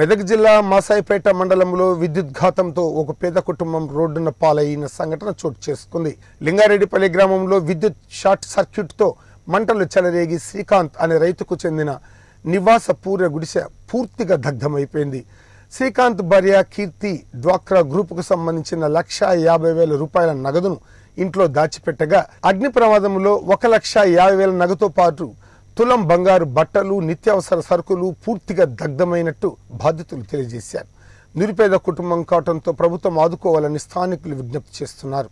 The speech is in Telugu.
మెదక్ జిల్లా మాసాయిపేట మండలంలో విద్యుత్ ఘాతంతో ఒక పేద కుటుంబం రోడ్డున పాలైన సంఘటన చోటు చేసుకుంది లింగారెడ్డిపల్లి గ్రామంలో విద్యుత్ షార్ట్ సర్క్యూట్తో మంటలు చెలరేగి శ్రీకాంత్ అనే రైతుకు చెందిన నివాస పూర్య గుడిసె పూర్తిగా దగ్ధమైపోయింది శ్రీకాంత్ భార్య కీర్తి డ్వాక్రా గ్రూపుకు సంబంధించిన లక్ష యాభై వేల రూపాయల నగదును ఇంట్లో దాచిపెట్టగా అగ్ని ప్రమాదంలో ఒక లక్ష యాభై వేల నగతో పాటు తులం బంగారు బట్టలు నిత్యావసర సరుకులు పూర్తిగా దగ్ధమైనట్టు బాధితులు తెలియజేశారు నిరుపేద కుటుంబం కావడంతో ప్రభుత్వం ఆదుకోవాలని స్థానికులు విజ్ఞప్తి చేస్తున్నారు